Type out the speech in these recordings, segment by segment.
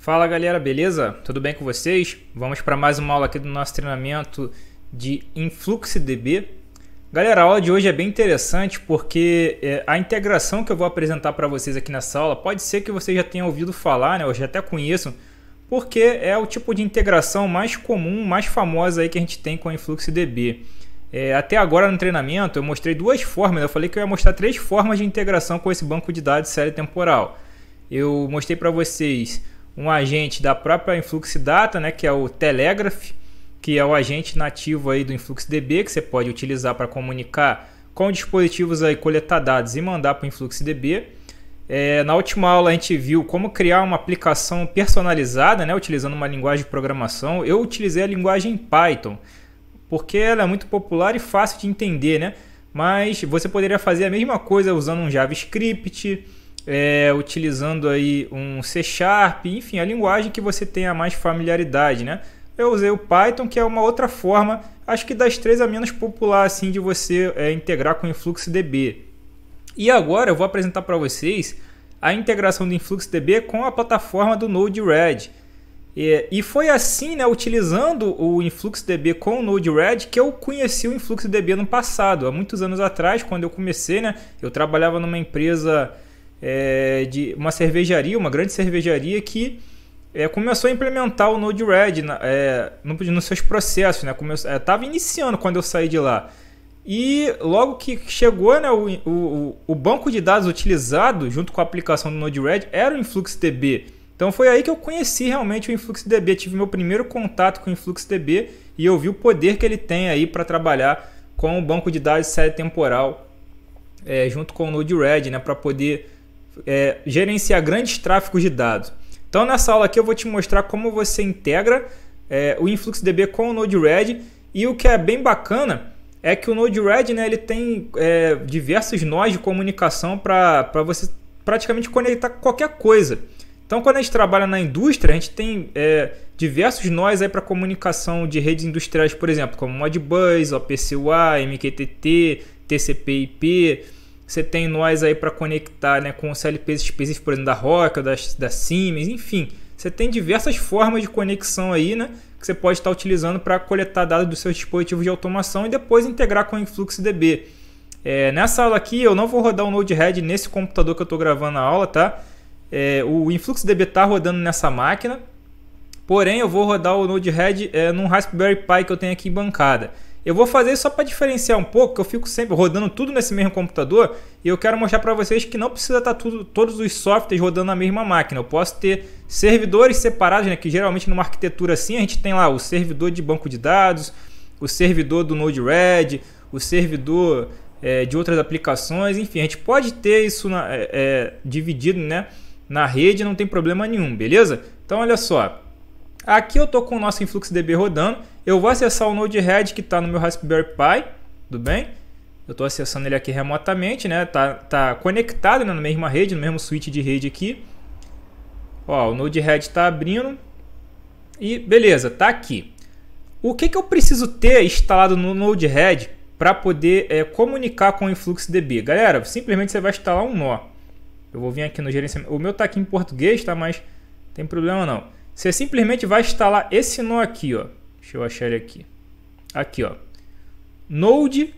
Fala galera, beleza? Tudo bem com vocês? Vamos para mais uma aula aqui do nosso treinamento de InfluxDB. Galera, a aula de hoje é bem interessante porque é, a integração que eu vou apresentar para vocês aqui nessa aula pode ser que vocês já tenham ouvido falar, né? Eu já até conheço, porque é o tipo de integração mais comum, mais famosa aí que a gente tem com InfluxDB. É, até agora no treinamento eu mostrei duas formas, eu falei que eu ia mostrar três formas de integração com esse banco de dados série temporal. Eu mostrei para vocês um agente da própria Influx Data, né, que é o Telegraph, que é o agente nativo aí do InfluxDB, que você pode utilizar para comunicar com dispositivos aí, coletar dados e mandar para o InfluxDB. É, na última aula a gente viu como criar uma aplicação personalizada, né, utilizando uma linguagem de programação. Eu utilizei a linguagem Python, porque ela é muito popular e fácil de entender, né? Mas você poderia fazer a mesma coisa usando um JavaScript, é, utilizando aí um C Sharp, enfim, a linguagem que você tenha mais familiaridade, né? Eu usei o Python, que é uma outra forma, acho que das três a menos popular assim de você é, integrar com o InfluxDB. E agora eu vou apresentar para vocês a integração do InfluxDB com a plataforma do Node-RED. É, e foi assim, né, utilizando o InfluxDB com o Node-RED, que eu conheci o InfluxDB no passado, há muitos anos atrás, quando eu comecei, né, eu trabalhava numa empresa é, de uma cervejaria, uma grande cervejaria que é, começou a implementar o Node-RED é, no, nos seus processos, né? Estava é, iniciando quando eu saí de lá. E logo que chegou, né, o, o, o banco de dados utilizado junto com a aplicação do Node-RED era o InfluxDB. Então foi aí que eu conheci realmente o InfluxDB, tive meu primeiro contato com o InfluxDB e eu vi o poder que ele tem aí para trabalhar com o banco de dados de série temporal é, junto com o Node-RED, né, para poder é, gerenciar grandes tráfegos de dados. Então nessa aula aqui eu vou te mostrar como você integra é, o InfluxDB com o Node-RED e o que é bem bacana é que o Node-RED né, ele tem é, diversos nós de comunicação para você praticamente conectar qualquer coisa. Então, quando a gente trabalha na indústria, a gente tem é, diversos nós para comunicação de redes industriais, por exemplo, como Modbus, OPCUA, MQTT, TCP/IP você tem nós aí para conectar né, com CLPs específicos, por exemplo, da Roca, da, da Siemens, enfim. Você tem diversas formas de conexão aí, né? Que você pode estar tá utilizando para coletar dados do seu dispositivo de automação e depois integrar com o InfluxDB. É, nessa aula aqui, eu não vou rodar o Node-RED nesse computador que eu estou gravando a aula, tá? É, o InfluxDB está rodando nessa máquina, porém eu vou rodar o Node-RED é, num Raspberry Pi que eu tenho aqui em bancada. Eu vou fazer só para diferenciar um pouco, que eu fico sempre rodando tudo nesse mesmo computador e eu quero mostrar para vocês que não precisa estar tá tudo, todos os softwares rodando na mesma máquina. Eu posso ter servidores separados, né, que geralmente numa arquitetura assim a gente tem lá o servidor de banco de dados, o servidor do Node-RED, o servidor é, de outras aplicações, enfim, a gente pode ter isso na, é, é dividido né, na rede, não tem problema nenhum, beleza? Então olha só, Aqui eu estou com o nosso InfluxDB rodando. Eu vou acessar o Node-RED que está no meu Raspberry Pi, tudo bem? Eu estou acessando ele aqui remotamente, né? Tá, tá conectado né? na mesma rede, no mesmo switch de rede aqui. Ó, o Node-RED está abrindo. E beleza, tá aqui. O que, que eu preciso ter instalado no Node-RED para poder é, comunicar com o InfluxDB? Galera, simplesmente você vai instalar um nó. Eu vou vir aqui no gerenciamento. O meu tá aqui em português, tá? Mas tem problema não. Você simplesmente vai instalar esse nó aqui, ó. Deixa eu achar ele aqui. Aqui, ó. Node,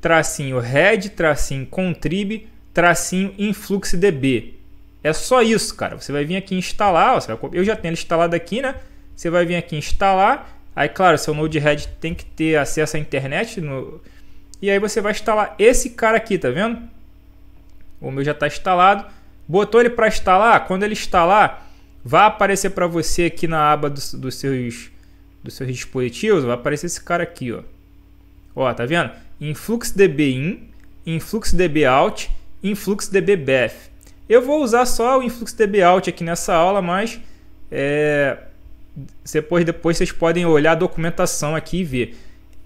tracinho red, tracinho contrib, tracinho influxdb. É só isso, cara. Você vai vir aqui instalar, ó, vai... eu já tenho ele instalado aqui, né? Você vai vir aqui instalar, Aí, claro, seu Node-RED tem que ter acesso à internet. No... E aí você vai instalar esse cara aqui, tá vendo? O meu já está instalado. Botou ele para instalar. Quando ele instalar, vai aparecer para você aqui na aba dos, seus, dos seus dispositivos, vai aparecer esse cara aqui, ó. Ó, tá vendo? InfluxDB in, InfluxDB out, InfluxDB bef. Eu vou usar só o InfluxDB out aqui nessa aula, mas é, depois, depois vocês podem olhar a documentação aqui e ver.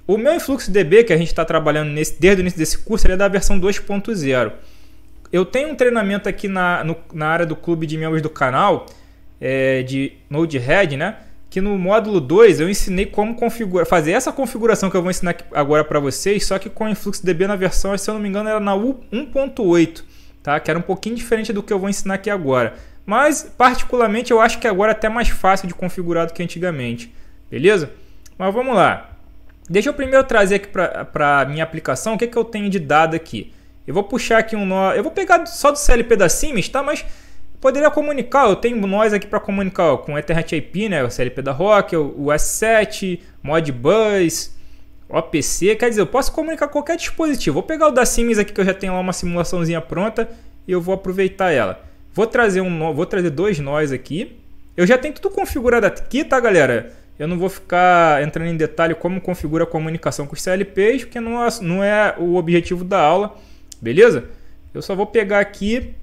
O meu InfluxDB que a gente está trabalhando nesse, desde o início desse curso, ele é da versão 2.0. Eu tenho um treinamento aqui na, no, na área do clube de membros do canal é, de Node-RED, né? Que no módulo 2 eu ensinei como configurar, fazer essa configuração que eu vou ensinar agora para vocês, só que com o InfluxDB na versão, se eu não me engano, era na 1.8, tá? Que era um pouquinho diferente do que eu vou ensinar aqui agora. Mas, particularmente, eu acho que agora é até mais fácil de configurar do que antigamente, beleza? Mas vamos lá. Deixa eu primeiro trazer aqui para a minha aplicação o que, que eu tenho de dado aqui. Eu vou puxar aqui um nó. Eu vou pegar só do CLP da Siemens, tá? Mas poderia comunicar. Eu tenho nós aqui para comunicar com Ethernet IP, né? O CLP da Rock, o S7, Modbus, OPC. Quer dizer, eu posso comunicar qualquer dispositivo. Vou pegar o da Siemens aqui que eu já tenho lá uma simulaçãozinha pronta e eu vou aproveitar ela. Vou trazer um, vou trazer dois nós aqui. Eu já tenho tudo configurado aqui, tá, galera? Eu não vou ficar entrando em detalhe como configura a comunicação com os CLPs, porque não é, não é o objetivo da aula, beleza? Eu só vou pegar aqui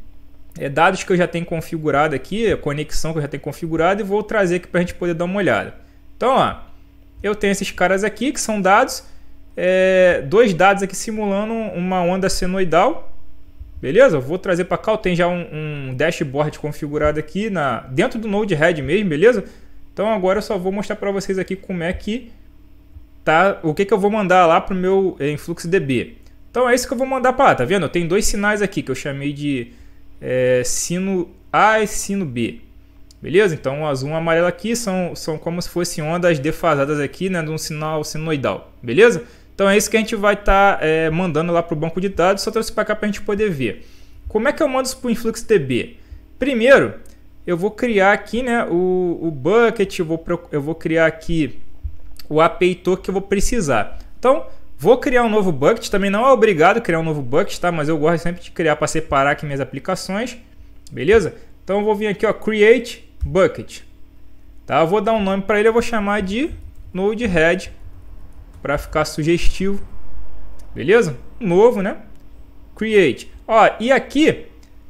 é, dados que eu já tenho configurado aqui, a conexão que eu já tenho configurado e vou trazer aqui para a gente poder dar uma olhada. Então, ó, eu tenho esses caras aqui que são dados, é, dois dados aqui simulando uma onda senoidal, Beleza? vou trazer para cá. Eu tenho já um, um, dashboard configurado aqui na, dentro do Node-RED mesmo, beleza? Então agora eu só vou mostrar para vocês aqui como é que tá, o que, que eu vou mandar lá para o meu é, influxDB. Então é isso que eu vou mandar para lá, tá vendo? Eu tenho dois sinais aqui que eu chamei de é, sino A e sino B. Beleza? Então, azul e amarelo aqui são, são como se fossem ondas defasadas aqui, né? De um sinal sinoidal. Beleza? Então, é isso que a gente vai estar tá, é, mandando lá para o banco de dados. Só trouxe para cá para a gente poder ver. Como é que eu mando isso para o InfluxDB? Primeiro, eu vou criar aqui né, o, o bucket, eu vou, eu vou criar aqui o API token que eu vou precisar. Então, Vou criar um novo bucket, também não é obrigado criar um novo bucket, tá? Mas eu gosto sempre de criar para separar aqui minhas aplicações, beleza? Então eu vou vir aqui, ó, create bucket. Tá? Eu vou dar um nome para ele, eu vou chamar de Node-RED para ficar sugestivo. Beleza? Novo, né? Create. Ó, e aqui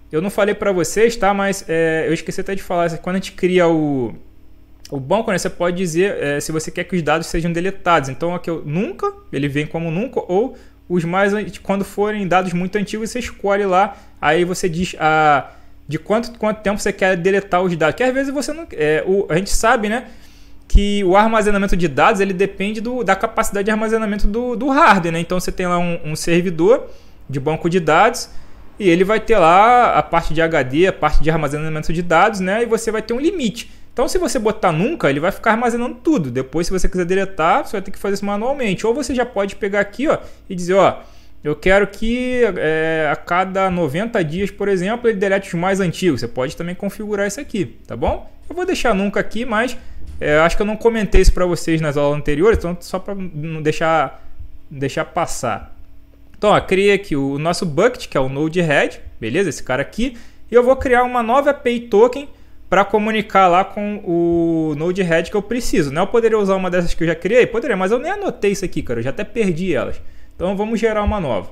eu não falei para vocês, tá? Mas é, eu esqueci até de falar, quando a gente cria o o banco, é né, você pode dizer é, se você quer que os dados sejam deletados. Então, aqui eu, nunca, ele vem como nunca, ou os mais, quando forem dados muito antigos, você escolhe lá, aí você diz a, ah, de quanto, quanto tempo você quer deletar os dados. Que às vezes você não, é, o, a gente sabe, né, que o armazenamento de dados, ele depende do, da capacidade de armazenamento do, do hardware, né? Então, você tem lá um, um servidor de banco de dados, e ele vai ter lá a parte de HD, a parte de armazenamento de dados, né? E você vai ter um limite. Então, se você botar nunca, ele vai ficar armazenando tudo. Depois, se você quiser deletar, você vai ter que fazer isso manualmente. Ou você já pode pegar aqui ó, e dizer, ó, eu quero que é, a cada 90 dias, por exemplo, ele delete os mais antigos. Você pode também configurar isso aqui, tá bom? Eu vou deixar nunca aqui, mas é, acho que eu não comentei isso para vocês nas aulas anteriores, então só para não deixar, deixar passar. Então, ó, criei aqui o nosso bucket, que é o Node-RED, beleza? Esse cara aqui. E eu vou criar uma nova API token para comunicar lá com o Node-RED que eu preciso. Né? Eu poderia usar uma dessas que eu já criei? Poderia, mas eu nem anotei isso aqui, cara. Eu já até perdi elas. Então vamos gerar uma nova.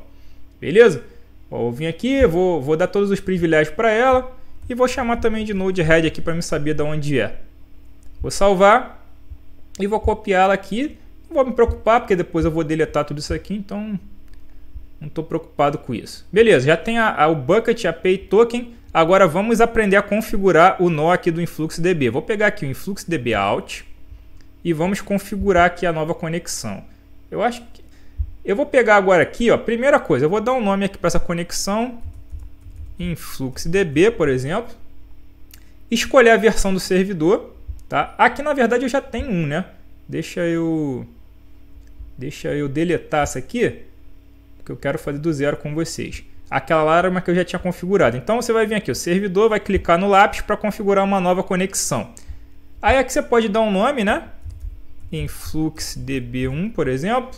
Beleza? Vou vir aqui, vou, vou dar todos os privilégios para ela e vou chamar também de Node-RED aqui para me saber de onde é. Vou salvar e vou copiá-la aqui. Não vou me preocupar porque depois eu vou deletar tudo isso aqui, então não estou preocupado com isso. Beleza, já tem a, a, o bucket API token Agora vamos aprender a configurar o nó aqui do InfluxDB. Vou pegar aqui o InfluxDB Out e vamos configurar aqui a nova conexão. Eu acho que eu vou pegar agora aqui, ó, primeira coisa, eu vou dar um nome aqui para essa conexão InfluxDB, por exemplo. Escolher a versão do servidor, tá? Aqui na verdade eu já tenho um, né? Deixa eu deixa eu deletar essa aqui, porque eu quero fazer do zero com vocês aquela lá era uma que eu já tinha configurado. Então você vai vir aqui, o servidor vai clicar no lápis para configurar uma nova conexão. Aí aqui você pode dar um nome, né? InfluxDB1, por exemplo.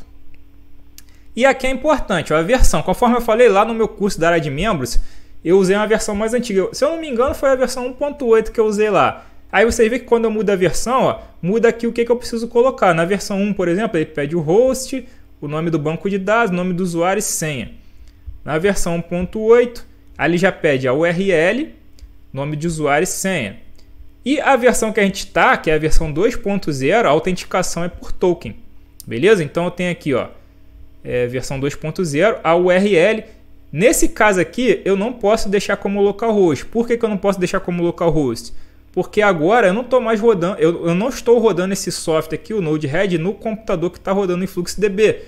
E aqui é importante, ó, a versão. Conforme eu falei lá no meu curso da área de membros, eu usei uma versão mais antiga. Se eu não me engano, foi a versão 1.8 que eu usei lá. Aí você vê que quando eu mudo a versão, ó, muda aqui o que, que eu preciso colocar. Na versão 1, por exemplo, ele pede o host, o nome do banco de dados, o nome do usuário e senha. Na versão 1.8, ali já pede a URL, nome de usuário e senha. E a versão que a gente está, que é a versão 2.0, a autenticação é por token. Beleza? Então eu tenho aqui, ó, é, versão 2.0, a URL. Nesse caso aqui, eu não posso deixar como localhost. Por que, que eu não posso deixar como localhost? Porque agora eu não estou mais rodando, eu, eu não estou rodando esse software aqui, o Node-RED, no computador que está rodando em FluxDB.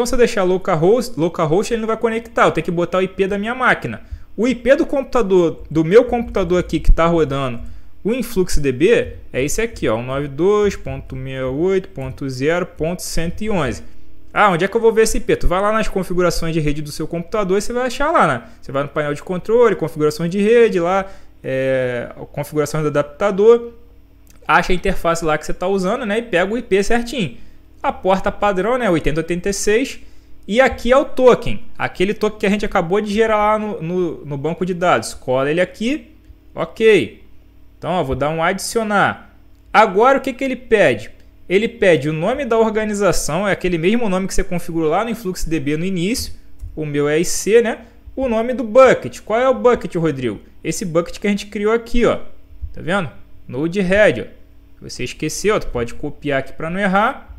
Então se eu deixar localhost, localhost ele não vai conectar, eu tenho que botar o IP da minha máquina. O IP do computador, do meu computador aqui que está rodando o InfluxDB, é esse aqui, ó, 92.68.0.111. Ah, onde é que eu vou ver esse IP? Tu vai lá nas configurações de rede do seu computador e você vai achar lá, né? Você vai no painel de controle, configurações de rede, lá, é, configurações do adaptador, acha a interface lá que você está usando, né? E pega o IP certinho. A porta padrão é né, 8086 e aqui é o token, aquele token que a gente acabou de gerar lá no, no, no banco de dados. Cola ele aqui, ok. Então ó, vou dar um adicionar. Agora o que, que ele pede? Ele pede o nome da organização, é aquele mesmo nome que você configurou lá no InfluxDB no início. O meu é IC, né? O nome do bucket. Qual é o bucket, Rodrigo? Esse bucket que a gente criou aqui, ó. Tá vendo? Node-RED, ó. Você esqueceu, tu pode copiar aqui para não errar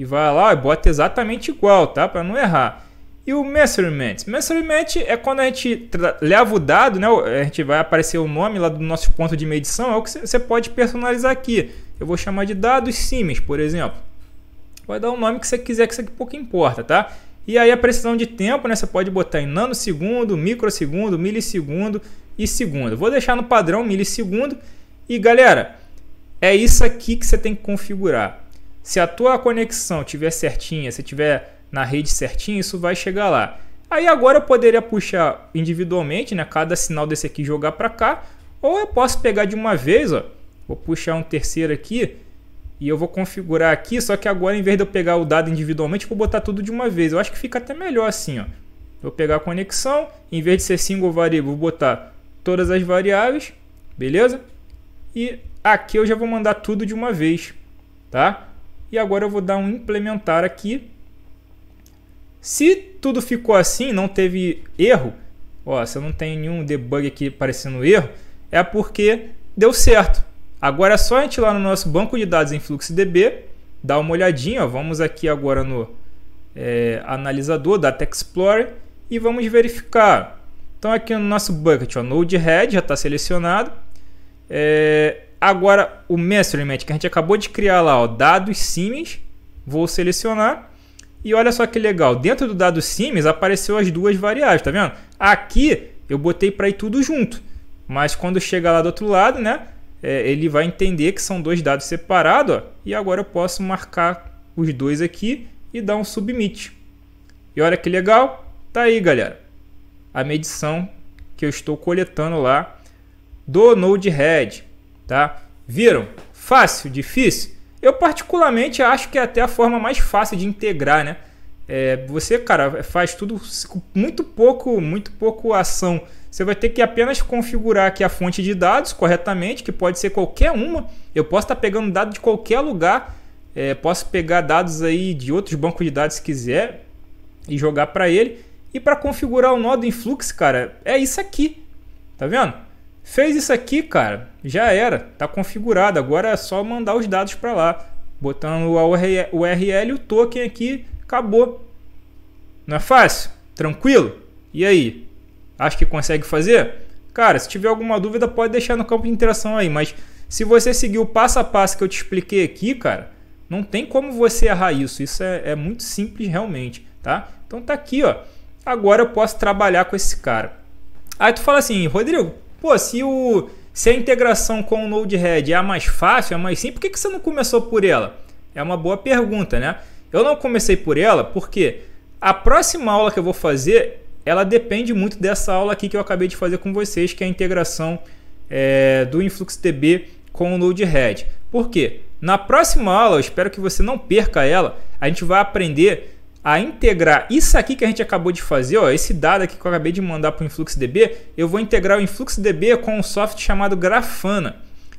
e vai lá e bota exatamente igual, tá? Para não errar. E o measurement? Measurement é quando a gente leva o dado, né? A gente vai aparecer o nome lá do nosso ponto de medição, é o que você pode personalizar aqui. Eu vou chamar de dados sims, por exemplo. Vai dar o um nome que você quiser, que isso aqui pouco importa, tá? E aí a precisão de tempo, né? Você pode botar em nanosegundo, microsegundo, milissegundo e segundo. Vou deixar no padrão milissegundo. E galera, é isso aqui que você tem que configurar. Se a tua conexão tiver certinha, se tiver na rede certinha, isso vai chegar lá. Aí agora eu poderia puxar individualmente, né, cada sinal desse aqui jogar para cá, ou eu posso pegar de uma vez, ó, vou puxar um terceiro aqui e eu vou configurar aqui, só que agora em vez de eu pegar o dado individualmente, vou botar tudo de uma vez. Eu acho que fica até melhor assim, ó. Vou pegar a conexão, em vez de ser single variable, vou botar todas as variáveis, beleza? E aqui eu já vou mandar tudo de uma vez, tá? E agora eu vou dar um implementar aqui. Se tudo ficou assim, não teve erro, ó, se eu não tenho nenhum debug aqui parecendo erro, é porque deu certo. Agora é só a gente ir lá no nosso banco de dados em FluxDB, dar uma olhadinha, ó, vamos aqui agora no é, analisador, Data Explorer, e vamos verificar. Então aqui no nosso bucket, ó, Node-RED já está selecionado. É, Agora, o Master Match que a gente acabou de criar lá, ó, dados sims, vou selecionar. E olha só que legal, dentro do dado sims apareceu as duas variáveis, tá vendo? Aqui eu botei para ir tudo junto, mas quando chegar lá do outro lado, né, é, ele vai entender que são dois dados separados, ó, e agora eu posso marcar os dois aqui e dar um submit. E olha que legal, tá aí galera, a medição que eu estou coletando lá do Node-RED tá? Viram? Fácil, difícil? Eu particularmente acho que é até a forma mais fácil de integrar, né? É, você, cara, faz tudo com muito pouco, muito pouco ação. Você vai ter que apenas configurar aqui a fonte de dados corretamente, que pode ser qualquer uma. Eu posso estar tá pegando dado de qualquer lugar, é, posso pegar dados aí de outros bancos de dados se quiser e jogar para ele. E para configurar o nó do influx, cara, é isso aqui. Tá vendo? Fez isso aqui, cara, já era, tá configurado. Agora é só mandar os dados para lá, botando a URL e o token aqui, acabou. Não é fácil? Tranquilo? E aí? Acho que consegue fazer? Cara, se tiver alguma dúvida, pode deixar no campo de interação aí, mas se você seguir o passo a passo que eu te expliquei aqui, cara, não tem como você errar isso. Isso é, é muito simples realmente, tá? Então tá aqui, ó. Agora eu posso trabalhar com esse cara. Aí tu fala assim, Rodrigo, pô, se o se a integração com o Node-RED é a mais fácil, é a mais simples, por que, que você não começou por ela? É uma boa pergunta, né? Eu não comecei por ela porque a próxima aula que eu vou fazer, ela depende muito dessa aula aqui que eu acabei de fazer com vocês, que é a integração é, do InfluxDB com o Node-RED. Por quê? Na próxima aula, eu espero que você não perca ela, a gente vai aprender a integrar isso aqui que a gente acabou de fazer, ó, esse dado aqui que eu acabei de mandar para o InfluxDB, eu vou integrar o InfluxDB com um software chamado Grafana,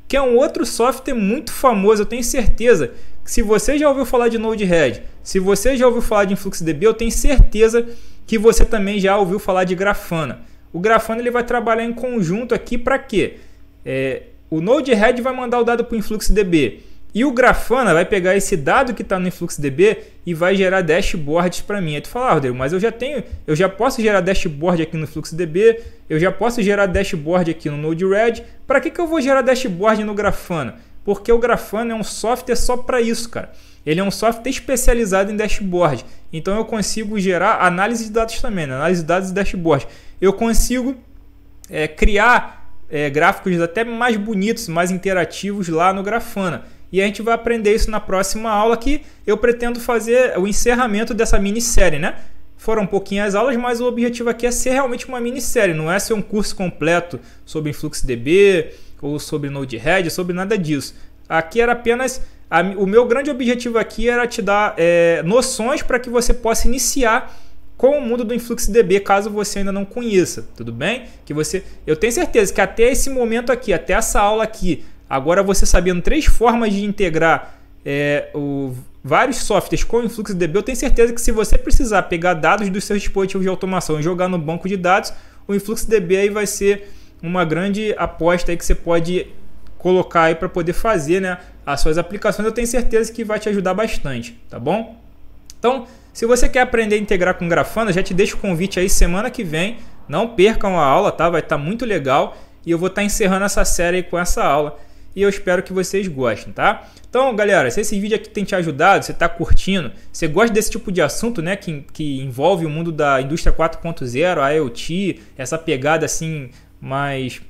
que é um outro software muito famoso, eu tenho certeza que se você já ouviu falar de Node-RED, se você já ouviu falar de InfluxDB, eu tenho certeza que você também já ouviu falar de Grafana. O Grafana ele vai trabalhar em conjunto aqui para quê? É, o Node-RED vai mandar o dado para o InfluxDB, e o Grafana vai pegar esse dado que está no InfluxDB e vai gerar dashboards para mim. Aí tu fala, ah, Rodrigo, mas eu já tenho, eu já posso gerar dashboard aqui no InfluxDB, eu já posso gerar dashboard aqui no Node-RED. Para que, que eu vou gerar dashboard no Grafana? Porque o Grafana é um software só para isso, cara. Ele é um software especializado em dashboard. Então eu consigo gerar análise de dados também, né? análise de dados e dashboard. Eu consigo é, criar é, gráficos até mais bonitos, mais interativos lá no Grafana. E a gente vai aprender isso na próxima aula que eu pretendo fazer o encerramento dessa minissérie, né? Foram pouquinhas aulas, mas o objetivo aqui é ser realmente uma minissérie, não é ser um curso completo sobre InfluxDB ou sobre Node-RED, sobre nada disso. Aqui era apenas a, o meu grande objetivo aqui era te dar é, noções para que você possa iniciar com o mundo do InfluxDB, caso você ainda não conheça, tudo bem? Que você, eu tenho certeza que até esse momento aqui, até essa aula aqui, Agora, você sabendo três formas de integrar é, o, vários softwares com o InfluxDB, DB, eu tenho certeza que se você precisar pegar dados dos seus dispositivos de automação e jogar no banco de dados, o InfluxDB DB aí vai ser uma grande aposta aí que você pode colocar aí para poder fazer né, as suas aplicações. Eu tenho certeza que vai te ajudar bastante, tá bom? Então, se você quer aprender a integrar com Grafana, já te deixo o convite aí semana que vem. Não percam a aula, tá? Vai estar tá muito legal e eu vou estar tá encerrando essa série com essa aula e eu espero que vocês gostem, tá? Então, galera, se esse vídeo aqui tem te ajudado, você está curtindo, você gosta desse tipo de assunto, né, que, que envolve o mundo da indústria 4.0, a IoT, essa pegada assim mais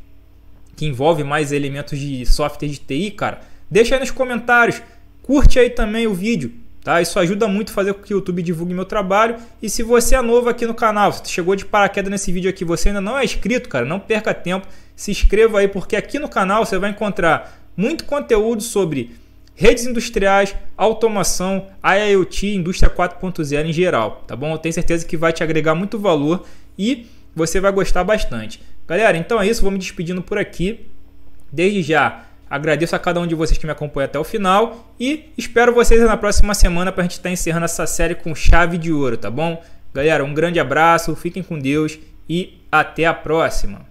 que envolve mais elementos de software de TI, cara, deixa aí nos comentários, curte aí também o vídeo, Tá? Isso ajuda muito a fazer com que o YouTube divulgue meu trabalho. E se você é novo aqui no canal, se chegou de paraquedas nesse vídeo aqui, você ainda não é inscrito, cara, não perca tempo, se inscreva aí, porque aqui no canal você vai encontrar muito conteúdo sobre redes industriais, automação, IoT, indústria 4.0 em geral, tá bom? Eu tenho certeza que vai te agregar muito valor e você vai gostar bastante. Galera, então é isso, vou me despedindo por aqui. Desde já, Agradeço a cada um de vocês que me acompanha até o final e espero vocês na próxima semana para a gente estar tá encerrando essa série com chave de ouro, tá bom? Galera, um grande abraço, fiquem com Deus e até a próxima!